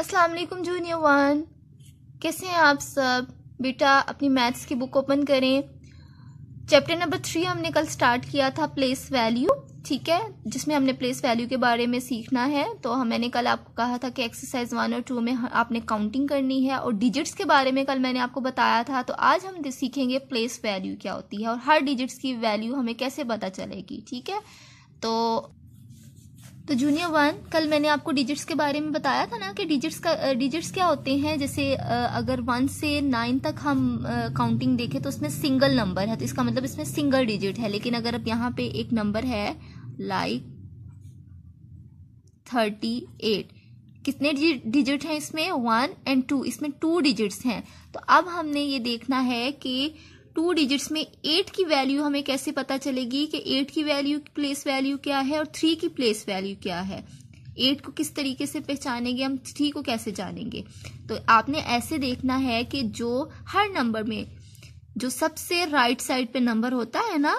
अस्सलाम वालेकुम junior one कैसे हैं आप सब बेटा अपनी मैथ्स की बुक ओपन करें चैप्टर नंबर थ्री हमने कल स्टार्ट किया था प्लेस वैल्यू ठीक है जिसमें हमने प्लेस वैल्यू के बारे में सीखना है तो हम मैंने कल आपको कहा था कि एक्सरसाइज वन और टू में आपने काउंटिंग करनी है और डिजिट्स के बारे में कल मैंने आपको बताया था तो आज हम सीखेंगे प्लेस वैल्यू क्या होती है और हर डिजिट्स की वैल्यू हमें कैसे पता चलेगी ठीक है तो तो जूनियर वन कल मैंने आपको डिजिट्स के बारे में बताया था ना कि डिजिट्स का डिजिट्स क्या होते हैं जैसे अगर वन से नाइन तक हम काउंटिंग देखें तो उसमें सिंगल नंबर है तो इसका मतलब इसमें सिंगल डिजिट है लेकिन अगर अब यहाँ पे एक नंबर है लाइक थर्टी एट कितने डिजिट हैं इसमें वन एंड टू इसमें टू डिजिट्स हैं तो अब हमने ये देखना है कि टू डिजिट्स में एट की वैल्यू हमें कैसे पता चलेगी कि एट की वैल्यू प्लेस वैल्यू क्या है और थ्री की प्लेस वैल्यू क्या है एट को किस तरीके से पहचानेंगे हम थ्री को कैसे जानेंगे तो आपने ऐसे देखना है कि जो हर नंबर में जो सबसे राइट साइड पे नंबर होता है ना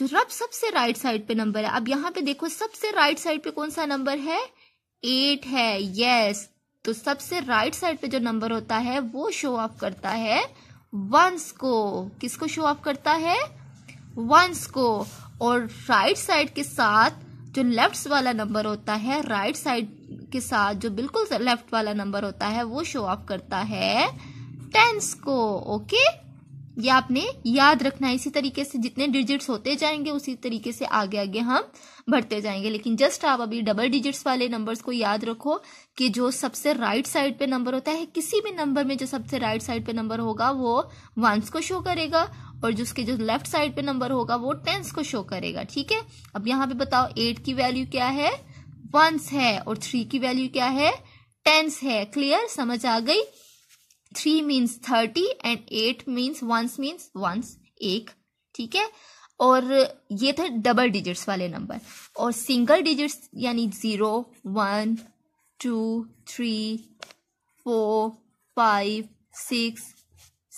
जो रब सबसे राइट साइड पे नंबर है अब यहाँ पे देखो सबसे राइट साइड पे कौन सा नंबर है एट है यस yes. तो सबसे राइट साइड पे जो नंबर होता है वो शो ऑफ करता है वंस को किसको शो ऑफ करता है वंस को और राइट साइड के साथ जो लेफ्ट वाला नंबर होता है राइट साइड के साथ जो बिल्कुल लेफ्ट वाला नंबर होता है वो शो ऑफ करता है टेंस को ओके okay? ये आपने याद रखना है इसी तरीके से जितने डिजिट्स होते जाएंगे उसी तरीके से आगे आगे हम बढ़ते जाएंगे लेकिन जस्ट आप अभी डबल डिजिट्स वाले नंबर्स को याद रखो कि जो सबसे राइट साइड पे नंबर होता है किसी भी नंबर में जो सबसे राइट साइड पे नंबर होगा वो वंस को शो करेगा और जो उसके जो लेफ्ट साइड पे नंबर होगा वो टेंस को शो करेगा ठीक है अब यहाँ पे बताओ एट की वैल्यू क्या है वंस है और थ्री की वैल्यू क्या है टेंस है क्लियर समझ आ गई three means thirty and eight means ones means ones एक ठीक है और ये थे डबल डिजिट्स वाले नंबर और सिंगल डिजिट्स यानी zero one two three four five six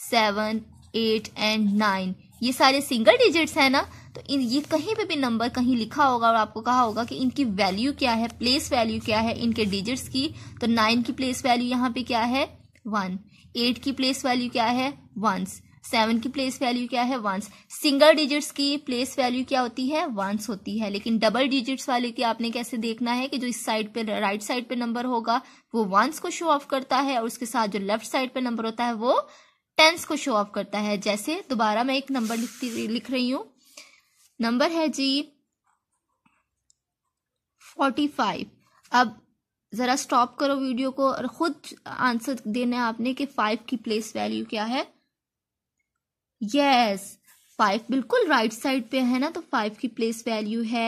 seven eight and nine ये सारे सिंगल डिजिट्स हैं ना तो इन ये कहीं पे भी नंबर कहीं लिखा होगा और आपको कहा होगा कि इनकी वैल्यू क्या है प्लेस वैल्यू क्या है इनके डिजिट्स की तो नाइन की प्लेस वैल्यू यहाँ पे क्या है वन एट की प्लेस वैल्यू क्या है वंस सेवन की प्लेस वैल्यू क्या है वंस सिंगल डिजिट्स की प्लेस वैल्यू क्या होती है वंस होती है लेकिन डबल डिजिट्स वाले की आपने कैसे देखना है कि जो इस साइड पे राइट साइड पे नंबर होगा वो वंस को शो ऑफ करता है और उसके साथ जो लेफ्ट साइड पे नंबर होता है वो टेंस को शो ऑफ करता है जैसे दोबारा मैं एक नंबर लिखती लिख रही हूं नंबर है जी फोर्टी फाइव अब જરા સ્ટોપ કરો વિડિયો કો અર ખુદ આન્સર દેના હે આપને કે 5 કી પ્લેસ વેલ્યુ ક્યા હે યસ 5 બિલકુલ રાઈટ સાઈડ પે હે ના તો 5 કી પ્લેસ વેલ્યુ હે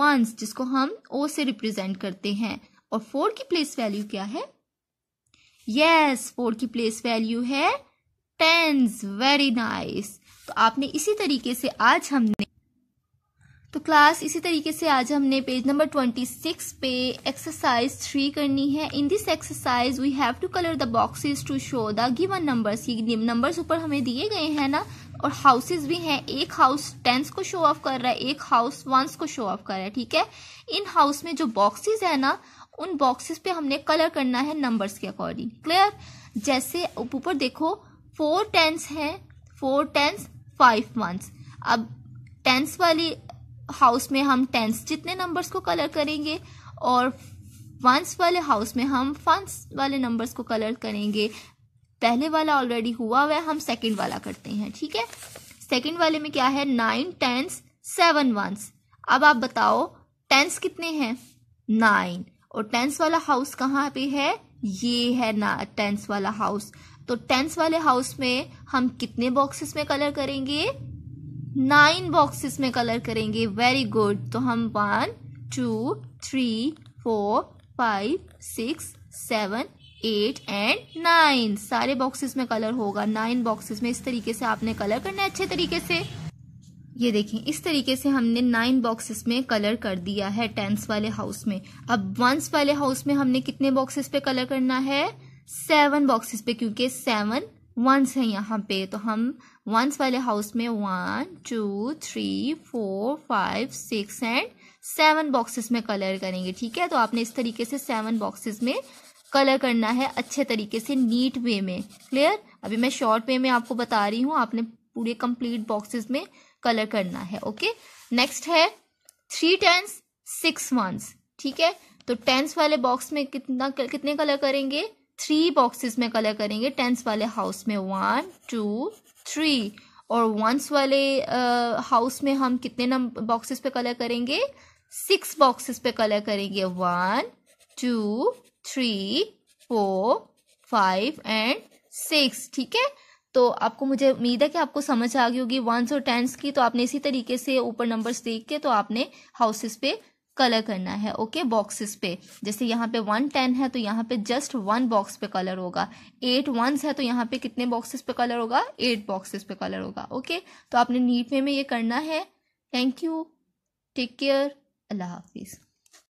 વન્સ जिसको हम ओ से रिप्रेजेंट करते हैं और 4 की प्लेस वैल्यू क्या है यस 4 की प्लेस वैल्यू है टेंस वेरी नाइस तो आपने इसी तरीके से आज हम तो क्लास इसी तरीके से आज हमने पेज नंबर ट्वेंटी सिक्स पे एक्सरसाइज थ्री करनी है in this exercise we have to colour the boxes to show the given numbers ये नंबर्स ऊपर हमें दिए गए हैं ना और हाउसेज भी हैं एक हाउस टेंस को शो ऑफ कर रहा है एक हाउस वंस को शो ऑफ कर रहा है ठीक है इन हाउस में जो बॉक्सेस है ना उन बॉक्सेस पे हमने कलर करना है नंबर्स के अकॉर्डिंग क्लियर जैसे ऊपर देखो फोर टेंस हैं फोर टेंस फाइव वंस अब टेंस वाली हाउस में हम टेंस जितने नंबर्स को कलर करेंगे और वंस वाले हाउस में हम फंस वाले नंबर्स को कलर करेंगे पहले वाला ऑलरेडी हुआ हुआ है हम सेकंड वाला करते हैं ठीक है सेकंड वाले में क्या है नाइन टेंस सेवन वंस अब आप बताओ टेंस कितने हैं नाइन और टेंस वाला हाउस कहाँ पे है ये है ना टेंस वाला हाउस तो टेंस वाले हाउस में हम कितने बॉक्सेस में कलर करेंगे नाइन बॉक्सेस में कलर करेंगे वेरी गुड तो हम one two three four five six seven eight and nine सारे बॉक्सेस में कलर होगा नाइन बॉक्सेस में इस तरीके से आपने कलर करना है अच्छे तरीके से ये देखें इस तरीके से हमने नाइन बॉक्सेस में कलर कर दिया है टेंस वाले हाउस में अब वंस वाले हाउस में हमने कितने बॉक्सेस पे कलर करना है सेवन बॉक्सेस पे क्योंकि सेवन वंस है यहाँ पे तो हम वंस वाले हाउस में one two three four five six and seven boxes में कलर करेंगे ठीक है तो आपने इस तरीके से सेवन बॉक्सेस में कलर करना है अच्छे तरीके से नीट वे में क्लियर अभी मैं शॉर्ट वे में आपको बता रही हूँ आपने पूरे कंप्लीट बॉक्सेस में कलर करना है ओके नेक्स्ट है थ्री टेंस सिक्स वंस ठीक है तो टेंस वाले बॉक्स में कितना कितने कलर करेंगे थ्री बॉक्सेस में कलर करेंगे टेंस वाले हाउस में वन टू थ्री और वंस वाले हाउस uh, में हम कितने नंबर बॉक्सेस पे कलर करेंगे सिक्स बॉक्सेस पे कलर करेंगे one two three four five and six ठीक है तो आपको मुझे उम्मीद है कि आपको समझ आ गई होगी वंस और टेंस की तो आपने इसी तरीके से ऊपर नंबर्स देख के तो आपने हाउसेस पे कलर करना है ओके बॉक्सेस पे जैसे यहाँ पे वन टेन है तो यहाँ पे जस्ट वन बॉक्स पे कलर होगा एट वंस है तो यहाँ पे कितने बॉक्सेस पे कलर होगा एट बॉक्सेस पे कलर होगा ओके तो आपने नीट में ये करना है थैंक यू टेक केयर अल्लाह हाफिज़